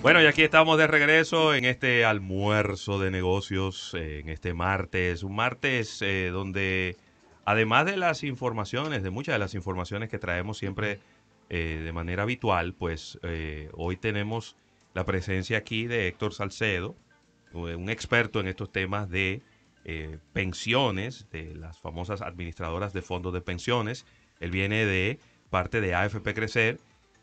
Bueno, y aquí estamos de regreso en este almuerzo de negocios, eh, en este martes, un martes eh, donde además de las informaciones, de muchas de las informaciones que traemos siempre eh, de manera habitual, pues hoy tenemos la presencia aquí de Héctor Salcedo, un experto en estos temas de pensiones, de las famosas administradoras de fondos de pensiones. Él viene de parte de AFP Crecer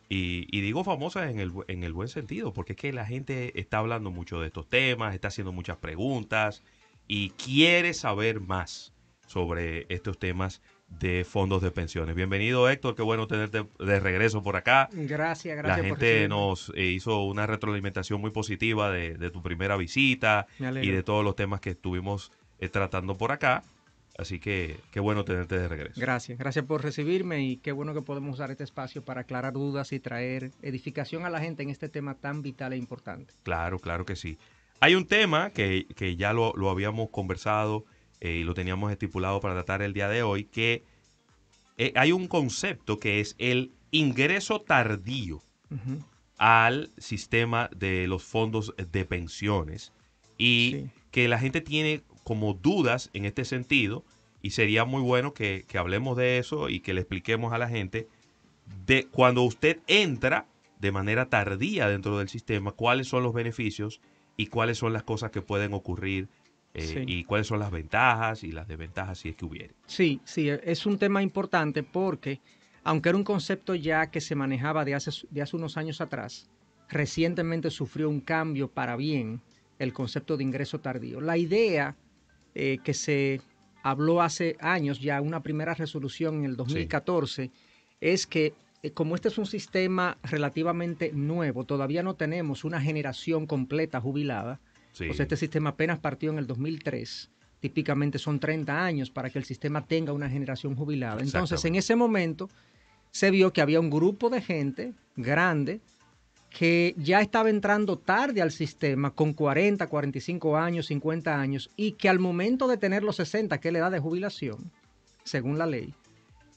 y, digo famosas en el, en el buen sentido, porque es que la gente está hablando mucho de estos temas, está haciendo muchas preguntas y quiere saber más sobre estos temas de fondos de pensiones. Bienvenido Héctor, qué bueno tenerte de regreso por acá. Gracias, gracias. La gente nos eh, hizo una retroalimentación muy positiva de, tu primera visita y de todos los temas que estuvimos eh, tratando por acá. Así que qué bueno tenerte de regreso. Gracias, gracias por recibirme y qué bueno que podemos usar este espacio para aclarar dudas y traer edificación a la gente en este tema tan vital e importante. Claro, claro que sí. Hay un tema que, ya lo, habíamos conversado eh, y lo teníamos estipulado para tratar el día de hoy, que eh, hay un concepto que es el ingreso tardío al sistema de los fondos de pensiones y que la gente tiene como dudas en este sentido y sería muy bueno que, hablemos de eso y que le expliquemos a la gente de cuando usted entra de manera tardía dentro del sistema, cuáles son los beneficios y cuáles son las cosas que pueden ocurrir eh, y cuáles son las ventajas y las desventajas si es que hubiere. Sí, sí, es un tema importante porque aunque era un concepto ya que se manejaba de hace, de hace unos años atrás, recientemente sufrió un cambio para bien el concepto de ingreso tardío. La idea eh, que se habló hace años ya, una primera resolución en el 2014, es que eh, como este es un sistema relativamente nuevo, todavía no tenemos una generación completa jubilada, pues este sistema apenas partió en el 2003, típicamente son 30 años para que el sistema tenga una generación jubilada. Entonces, en ese momento se vio que había un grupo de gente grande que ya estaba entrando tarde al sistema con 40, 45 años, 50 años y que al momento de tener los 60, que es la edad de jubilación, según la ley,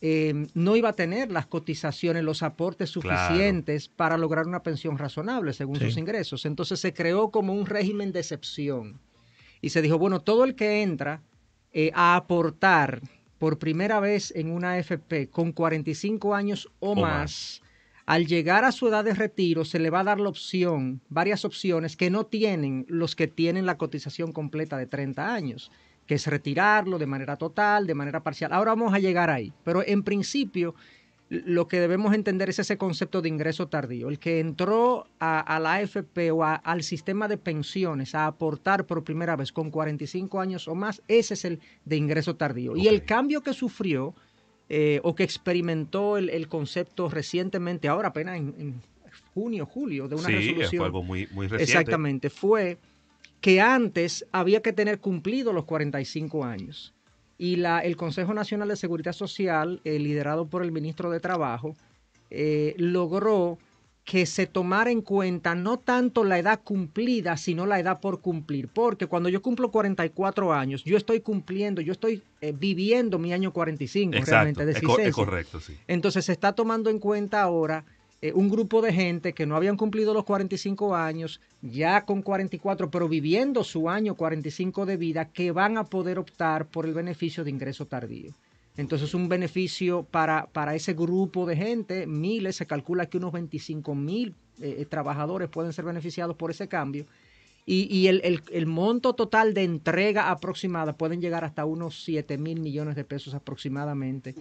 eh, no iba a tener las cotizaciones, los aportes suficientes para lograr una pensión razonable según sus ingresos. Entonces se creó como un régimen de excepción. Y se dijo, bueno, todo el que entra eh, a aportar por primera vez en una AFP con 45 años o, más al llegar a su edad de retiro se le va a dar la opción, varias opciones que no tienen los que tienen la cotización completa de 30 años, que es retirarlo de manera total, de manera parcial. Ahora vamos a llegar ahí, pero en principio lo que debemos entender es ese concepto de ingreso tardío. El que entró a, la AFP o al sistema de pensiones a aportar por primera vez con 45 años o más, ese es el de ingreso tardío. Y el cambio que sufrió eh, o que experimentó el, concepto recientemente, ahora apenas en, junio, julio, de una sí, resolución. Fue algo muy, reciente. Exactamente, fue que antes había que tener cumplido los 45 años. Y la, el Consejo Nacional de Seguridad Social, eh, liderado por el ministro de Trabajo, eh, logró que se tomara en cuenta no tanto la edad cumplida, sino la edad por cumplir. Porque cuando yo cumplo 44 años, yo estoy cumpliendo, yo estoy eh, viviendo mi año 45, Exacto, realmente, Es, correcto, sí. Entonces se está tomando en cuenta ahora eh, un grupo de gente que no habían cumplido los 45 años, ya con 44, pero viviendo su año 45 de vida, que van a poder optar por el beneficio de ingreso tardío. Entonces un beneficio para, para ese grupo de gente, miles, se calcula que unos 25 mil eh, eh, trabajadores pueden ser beneficiados por ese cambio. Y, el, monto total de entrega aproximada pueden llegar hasta unos 7 mil millones de pesos aproximadamente,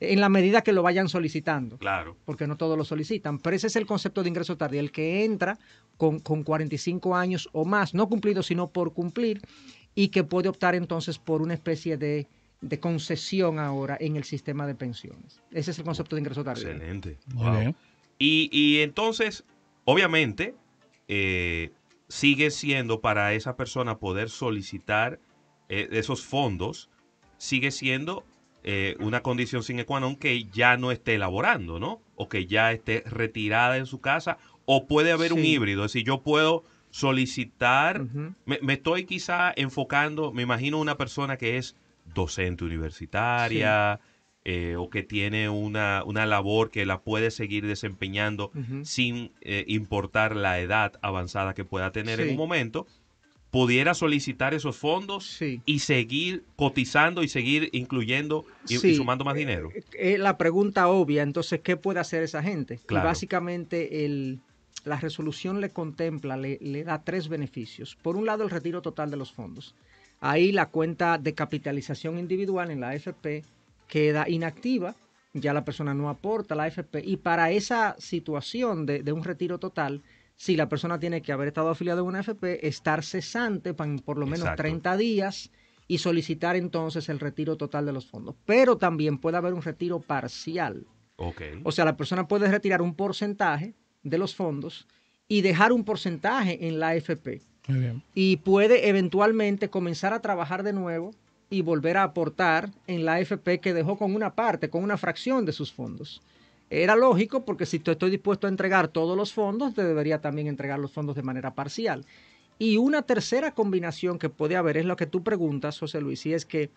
en la medida que lo vayan solicitando. Claro. Porque no todos lo solicitan. Pero ese es el concepto de ingreso tardío, el que entra con, con 45 años o más, no cumplido, sino por cumplir, y que puede optar entonces por una especie de de concesión ahora en el sistema de pensiones. Ese es el concepto de ingreso tardío. Excelente. Y, entonces, obviamente, eh, sigue siendo para esa persona poder solicitar eh, esos fondos, sigue siendo eh, una condición sine qua non que ya no esté elaborando, ¿no? O que ya esté retirada en su casa, o puede haber un híbrido, es decir, yo puedo solicitar, me, estoy quizá enfocando, me imagino una persona que es docente universitaria eh, o que tiene una, una, labor que la puede seguir desempeñando sin eh, importar la edad avanzada que pueda tener en un momento, pudiera solicitar esos fondos y seguir cotizando y seguir incluyendo y, sumando más dinero? Eh, la pregunta obvia, entonces, ¿qué puede hacer esa gente? básicamente el, la resolución le contempla, le, le, da tres beneficios. Por un lado, el retiro total de los fondos. Ahí la cuenta de capitalización individual en la AFP queda inactiva, ya la persona no aporta la AFP y para esa situación de, un retiro total, si la persona tiene que haber estado afiliada a una AFP, estar cesante por lo menos 30 días y solicitar entonces el retiro total de los fondos. Pero también puede haber un retiro parcial. O sea, la persona puede retirar un porcentaje de los fondos y dejar un porcentaje en la AFP. Y puede eventualmente comenzar a trabajar de nuevo y volver a aportar en la AFP que dejó con una parte, con una fracción de sus fondos. Era lógico porque si tú estoy dispuesto a entregar todos los fondos, te debería también entregar los fondos de manera parcial. Y una tercera combinación que puede haber es lo que tú preguntas, José Luis, y es que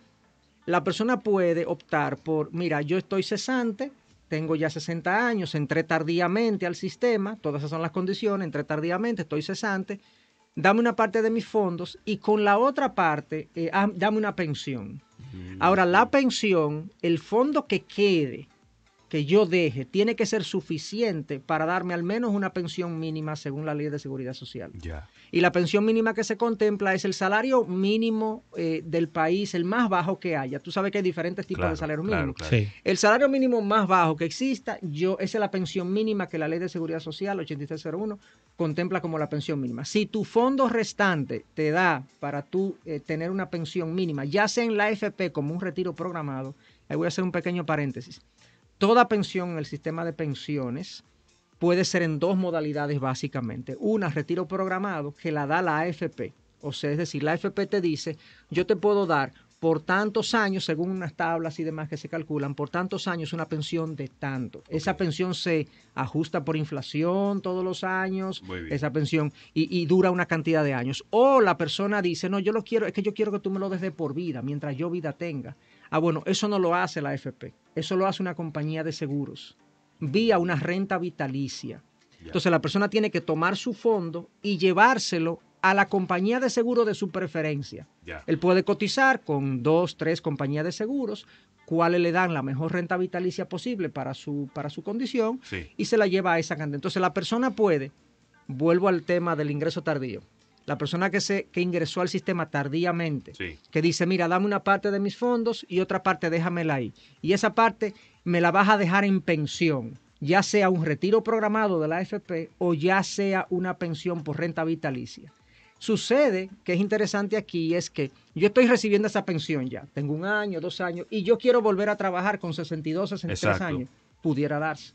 la persona puede optar por, mira, yo estoy cesante, tengo ya 60 años, entré tardíamente al sistema, todas esas son las condiciones, entré tardíamente, estoy cesante, dame una parte de mis fondos y con la otra parte eh, ah, dame una pensión. Mm. Ahora, la pensión, el fondo que quede que yo deje tiene que ser suficiente para darme al menos una pensión mínima según la ley de seguridad social. Y la pensión mínima que se contempla es el salario mínimo eh, del país, el más bajo que haya. Tú sabes que hay diferentes tipos de salario mínimo. El salario mínimo más bajo que exista, yo, esa es la pensión mínima que la ley de seguridad social 8301 contempla como la pensión mínima. Si tu fondo restante te da para tú eh, tener una pensión mínima, ya sea en la AFP como un retiro programado, ahí voy a hacer un pequeño paréntesis Toda pensión en el sistema de pensiones puede ser en dos modalidades básicamente. Una, retiro programado, que la da la AFP. O sea, es decir, la AFP te dice, yo te puedo dar por tantos años, según unas tablas y demás que se calculan, por tantos años una pensión de tanto. Esa pensión se ajusta por inflación todos los años, esa pensión, y, y, dura una cantidad de años. O la persona dice, no, yo lo quiero, es que yo quiero que tú me lo des de por vida, mientras yo vida tenga. Ah, bueno, eso no lo hace la AFP, eso lo hace una compañía de seguros, vía una renta vitalicia. Entonces la persona tiene que tomar su fondo y llevárselo a la compañía de seguro de su preferencia. Él puede cotizar con dos, tres compañías de seguros, cuáles le dan la mejor renta vitalicia posible para su, para su condición y se la lleva a esa cantidad. Entonces la persona puede, vuelvo al tema del ingreso tardío, la persona que, se, que ingresó al sistema tardíamente, que dice, mira, dame una parte de mis fondos y otra parte déjamela ahí. Y esa parte me la vas a dejar en pensión, ya sea un retiro programado de la AFP o ya sea una pensión por renta vitalicia. Sucede que es interesante aquí es que yo estoy recibiendo esa pensión ya, tengo un año, dos años, y yo quiero volver a trabajar con 62, 63 años. Pudiera darse.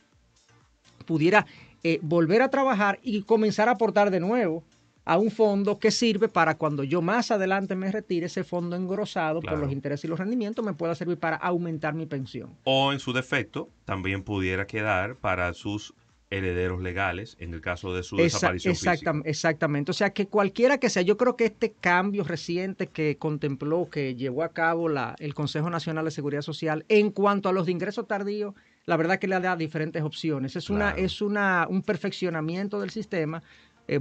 Pudiera eh, volver a trabajar y comenzar a aportar de nuevo a un fondo que sirve para cuando yo más adelante me retire, ese fondo engrosado por los intereses y los rendimientos me pueda servir para aumentar mi pensión. O en su defecto, también pudiera quedar para sus herederos legales en el caso de su desaparición. Exactamente. O sea, que cualquiera que sea, yo creo que este cambio reciente que contempló, que llevó a cabo la, el Consejo Nacional de Seguridad Social en cuanto a los de ingresos tardíos, la verdad que le da diferentes opciones. Es, una, es una, un perfeccionamiento del sistema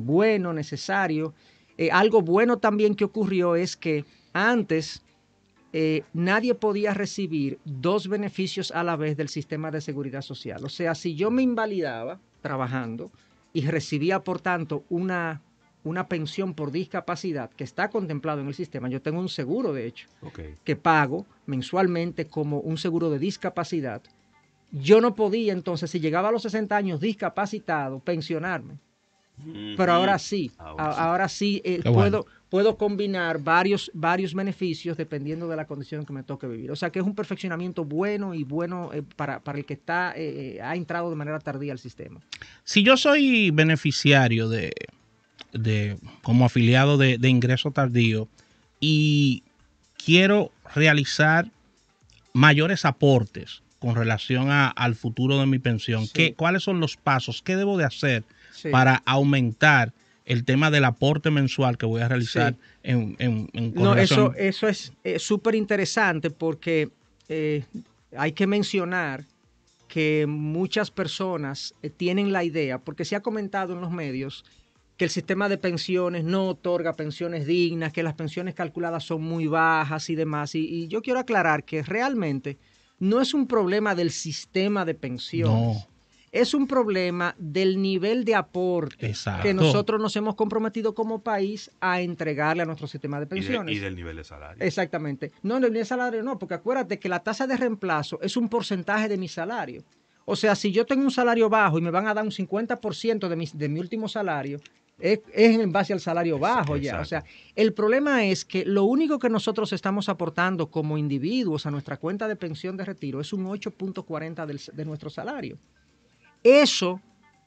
bueno, necesario. Eh, algo bueno también que ocurrió es que antes eh, nadie podía recibir dos beneficios a la vez del sistema de seguridad social. O sea, si yo me invalidaba trabajando y recibía, por tanto, una, una pensión por discapacidad que está contemplado en el sistema, yo tengo un seguro, de hecho, que pago mensualmente como un seguro de discapacidad. Yo no podía entonces, si llegaba a los 60 años discapacitado, pensionarme. Pero ahora sí, ahora sí eh, puedo, puedo combinar varios, varios beneficios dependiendo de la condición que me toque vivir. O sea que es un perfeccionamiento bueno y bueno eh, para, el que está, eh, ha entrado de manera tardía al sistema. Si yo soy beneficiario de, como afiliado de, ingreso tardío y quiero realizar mayores aportes con relación a, al futuro de mi pensión, ¿cuáles son los pasos? ¿Qué debo de hacer? para aumentar el tema del aporte mensual que voy a realizar en, en, No, eso, eso es eh, súper interesante porque eh, hay que mencionar que muchas personas eh, tienen la idea, porque se ha comentado en los medios que el sistema de pensiones no otorga pensiones dignas, que las pensiones calculadas son muy bajas y demás. Y, yo quiero aclarar que realmente no es un problema del sistema de pensiones es un problema del nivel de aporte que nosotros nos hemos comprometido como país a entregarle a nuestro sistema de pensiones. Y, del nivel de salario. Exactamente. No, del nivel de salario no, porque acuérdate que la tasa de reemplazo es un porcentaje de mi salario. O sea, si yo tengo un salario bajo y me van a dar un 50% de mi, de mi último salario, es, en base al salario bajo ya. O sea, el problema es que lo único que nosotros estamos aportando como individuos a nuestra cuenta de pensión de retiro es un 8.40 de nuestro salario. Eso,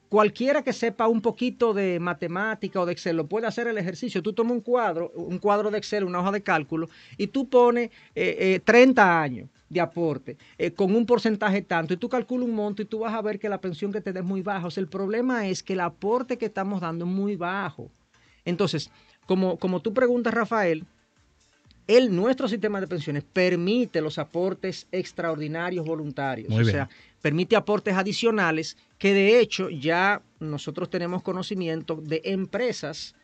cualquiera que sepa un poquito de matemática o de Excel, lo puede hacer el ejercicio. Tú tomas un cuadro, un cuadro de Excel, una hoja de cálculo, y tú pones 30 eh, eh, años de aporte eh, con un porcentaje tanto y tú calculas un monto y tú vas a ver que la pensión que te da es muy baja. O sea, el problema es que el aporte que estamos dando es muy bajo. Entonces, como, como tú preguntas, Rafael, el nuestro sistema de pensiones permite los aportes extraordinarios voluntarios, o sea, permite aportes adicionales que de hecho ya nosotros tenemos conocimiento de empresas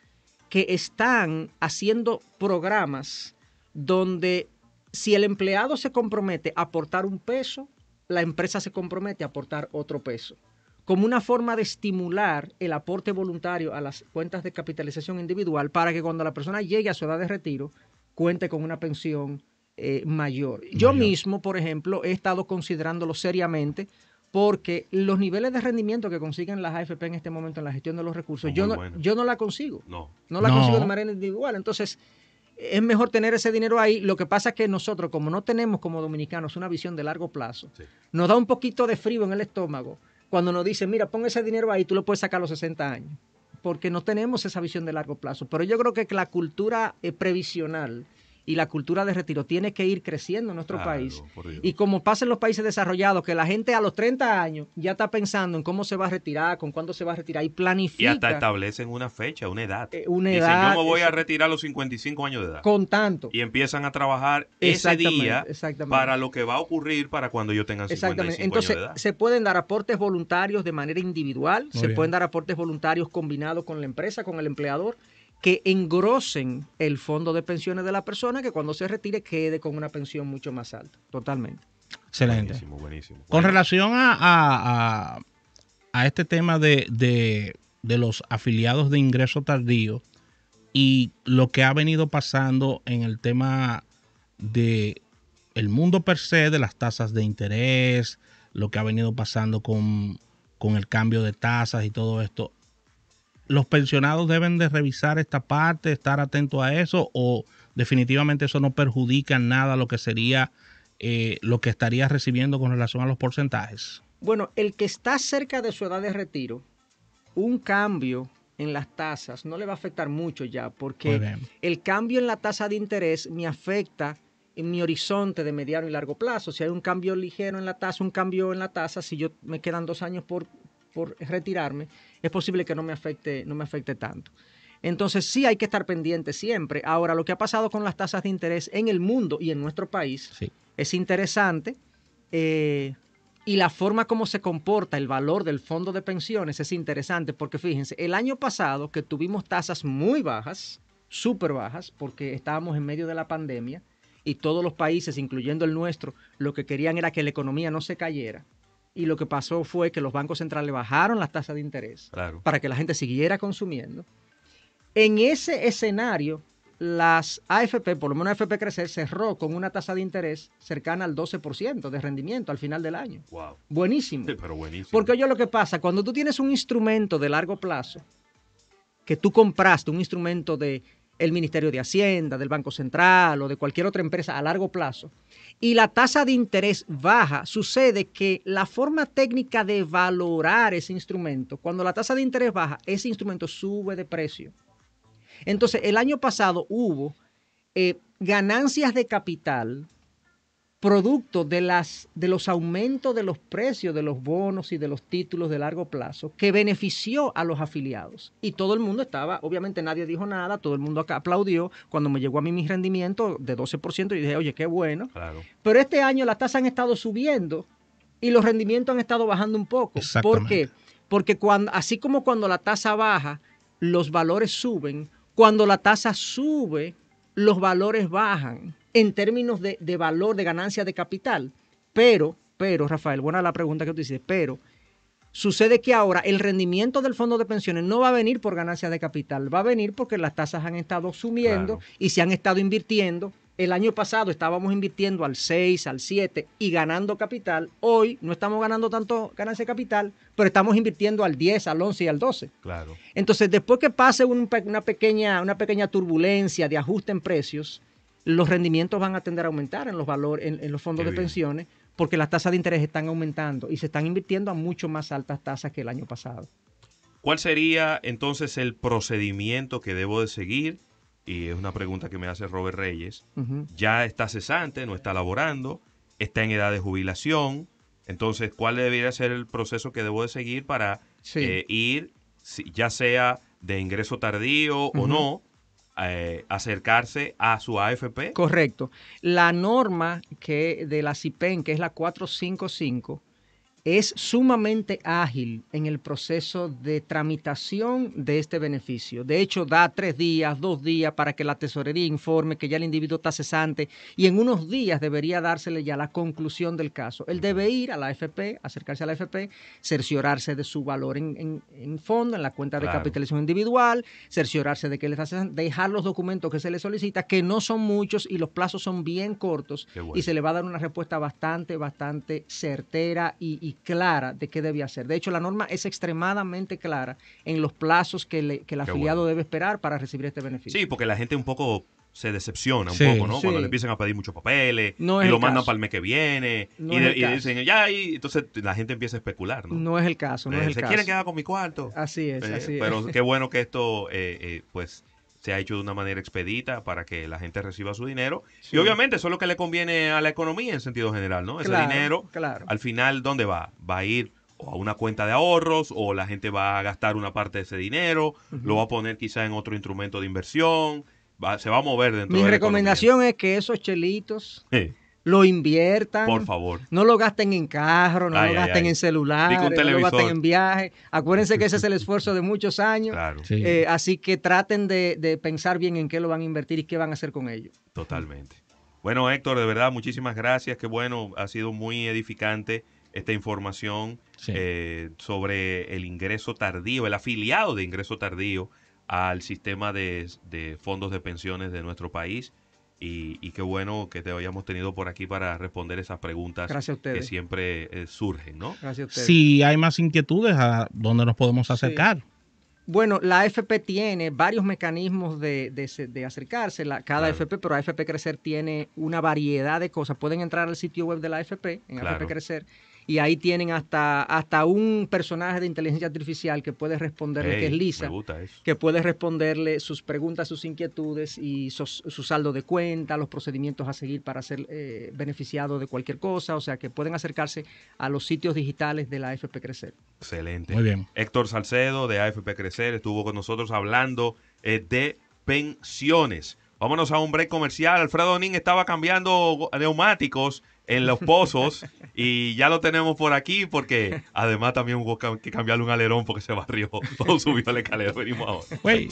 que están haciendo programas donde si el empleado se compromete a aportar un peso, la empresa se compromete a aportar otro peso, como una forma de estimular el aporte voluntario a las cuentas de capitalización individual para que cuando la persona llegue a su edad de retiro, cuente con una pensión eh, mayor. Yo mismo, por ejemplo, he estado considerándolo seriamente porque los niveles de rendimiento que consiguen las AFP en este momento en la gestión de los recursos, yo no, yo no la consigo. No. No la consigo de manera individual. Entonces, es mejor tener ese dinero ahí. Lo que pasa es que nosotros, como no tenemos como dominicanos una visión de largo plazo, nos da un poquito de frío en el estómago cuando nos dicen, mira, pon ese dinero ahí, tú lo puedes sacar a los 60 años porque no tenemos esa visión de largo plazo. Pero yo creo que la cultura eh, previsional y la cultura de retiro tiene que ir creciendo en nuestro país. Y como pasa en los países desarrollados, que la gente a los 30 años ya está pensando en cómo se va a retirar, con cuándo se va a retirar y planifica. Y hasta establecen una fecha, una edad. Eh, una Dicen, yo me voy a retirar a los 55 años de edad. Con tanto. Y empiezan a trabajar ese día para lo que va a ocurrir para cuando yo tenga 55 exactamente. Entonces, años se pueden dar aportes voluntarios de manera individual, se pueden dar aportes voluntarios combinados con la empresa, con el empleador que engrosen el fondo de pensiones de la persona que cuando se retire quede con una pensión mucho más alta. Totalmente. Excelente. Buenísimo, buenísimo. Con relación a, este tema de, los afiliados de ingreso tardío y lo que ha venido pasando en el tema de el mundo per se, de las tasas de interés, lo que ha venido pasando con, con el cambio de tasas y todo esto, los pensionados deben de revisar esta parte, estar atentos a eso o definitivamente eso no perjudica nada lo que sería eh, lo que estaría recibiendo con relación a los porcentajes? Bueno, el que está cerca de su edad de retiro, un cambio en las tasas no le va a afectar mucho ya, porque el cambio en la tasa de interés me afecta en mi horizonte de mediano y largo plazo. Si hay un cambio ligero en la tasa, un cambio en la tasa, si yo me quedan dos años por por retirarme, es posible que no me afecte, no me afecte tanto. Entonces sí hay que estar pendiente siempre. Ahora, lo que ha pasado con las tasas de interés en el mundo y en nuestro país es interesante. Eh, y la forma como se comporta el valor del fondo de pensiones es interesante porque fíjense, el año pasado que tuvimos tasas muy bajas, súper bajas, porque estábamos en medio de la pandemia y todos los países, incluyendo el nuestro, lo que querían era que la economía no se cayera y lo que pasó fue que los bancos centrales bajaron las tasas de interés para que la gente siguiera consumiendo. En ese escenario, las AFP, por lo menos AFP Crecer, cerró con una tasa de interés cercana al 12% de rendimiento al final del año. Wow. Buenísimo. pero Porque oye lo que pasa, cuando tú tienes un instrumento de largo plazo, que tú compraste un instrumento de el Ministerio de Hacienda, del Banco Central o de cualquier otra empresa a largo plazo, y la tasa de interés baja, sucede que la forma técnica de valorar ese instrumento, cuando la tasa de interés baja, ese instrumento sube de precio. Entonces, el año pasado hubo eh, ganancias de capital producto de, las, de los aumentos de los precios de los bonos y de los títulos de largo plazo que benefició a los afiliados. Y todo el mundo estaba, obviamente nadie dijo nada, todo el mundo acá aplaudió. Cuando me llegó a mí mi rendimiento de 12%, y dije, oye, qué bueno. Pero este año las tasas han estado subiendo y los rendimientos han estado bajando un poco. ¿Por qué? Porque así como cuando la tasa baja, los valores suben, cuando la tasa sube, los valores bajan en términos de, valor, de ganancia de capital. Pero, pero, Rafael, buena la pregunta que tú dices, pero sucede que ahora el rendimiento del fondo de pensiones no va a venir por ganancia de capital, va a venir porque las tasas han estado sumiendo y se han estado invirtiendo el año pasado estábamos invirtiendo al 6, al 7 y ganando capital. Hoy no estamos ganando tanto ganancia de capital, pero estamos invirtiendo al 10, al 11 y al 12. Claro. Entonces, después que pase una, pequeña, una pequeña turbulencia de ajuste en precios, los rendimientos van a tender a aumentar en los valores, en, los fondos de pensiones, porque las tasas de interés están aumentando y se están invirtiendo a mucho más altas tasas que el año pasado. ¿Cuál sería entonces el procedimiento que debo de seguir? y es una pregunta que me hace Robert Reyes, ya está cesante, no está laborando, está en edad de jubilación, entonces, ¿cuál debería ser el proceso que debo de seguir para eh, ir, ya sea de ingreso tardío o no, eh, acercarse a su AFP? Correcto. La norma que de la CIPEN, que es la 455, es sumamente ágil en el proceso de tramitación de este beneficio. De hecho, da tres días, dos días para que la tesorería informe que ya el individuo está cesante y en unos días debería dársele ya la conclusión del caso. Él debe ir a la AFP, acercarse a la AFP, cerciorarse de su valor en, fondo, en la cuenta de capitalización individual, cerciorarse de que le está cesante, dejar los documentos que se le solicita, que no son muchos y los plazos son bien cortos y se le va a dar una respuesta bastante, bastante certera y clara de qué debía hacer. De hecho, la norma es extremadamente clara en los plazos que, el afiliado debe esperar para recibir este beneficio. Sí, porque la gente un poco se decepciona un poco, ¿no? Cuando le empiezan a pedir muchos papeles y lo mandan para el mes que viene y, dicen, ya, y entonces la gente empieza a especular, ¿no? No es el caso, no es eh, el caso. Se quieren quedar con mi cuarto. Así es, eh, Pero qué bueno que esto, eh, pues, se ha hecho de una manera expedita para que la gente reciba su dinero. Y obviamente eso es lo que le conviene a la economía en sentido general, ¿no? Ese dinero, claro. al final, ¿dónde va? Va a ir o a una cuenta de ahorros o la gente va a gastar una parte de ese dinero, lo va a poner quizá en otro instrumento de inversión, se va a mover dentro de la recomendación es que esos chelitos lo inviertan. Por favor. No lo gasten en carro, no lo gasten en celular, no lo gasten en viaje Acuérdense que ese es el esfuerzo de muchos años. Eh, así que traten de, pensar bien en qué lo van a invertir y qué van a hacer con ello. Totalmente. Bueno, Héctor, de verdad, muchísimas gracias. Qué bueno, ha sido muy edificante esta información eh, sobre el ingreso tardío, el afiliado de ingreso tardío al sistema de fondos de pensiones de nuestro país y, qué bueno que te hayamos tenido por aquí para responder esas preguntas que siempre eh, surgen, ¿no? Gracias a ustedes. Si hay más inquietudes, ¿a dónde nos podemos acercar? Bueno, la AFP tiene varios mecanismos de, acercarse, la, cada FP, AFP, pero AFP Crecer tiene una variedad de cosas. Pueden entrar al sitio web de la AFP, en AFP Crecer, y ahí tienen hasta, hasta un personaje de inteligencia artificial que puede responderle, que es Lisa, que puede responderle sus preguntas, sus inquietudes y su saldo de cuenta, los procedimientos a seguir para ser eh, beneficiado de cualquier cosa, o sea que pueden acercarse a los sitios digitales de la AFP Crecer. Excelente. Muy bien. Héctor Salcedo de AFP Crecer estuvo con nosotros hablando eh, de pensiones. Vámonos a un break comercial. Alfredo Nin estaba cambiando neumáticos en los pozos. y ya lo tenemos por aquí porque además también hubo que cambiarle un alerón porque se barrió todo subió el escalero. Venimos ahora. Wey.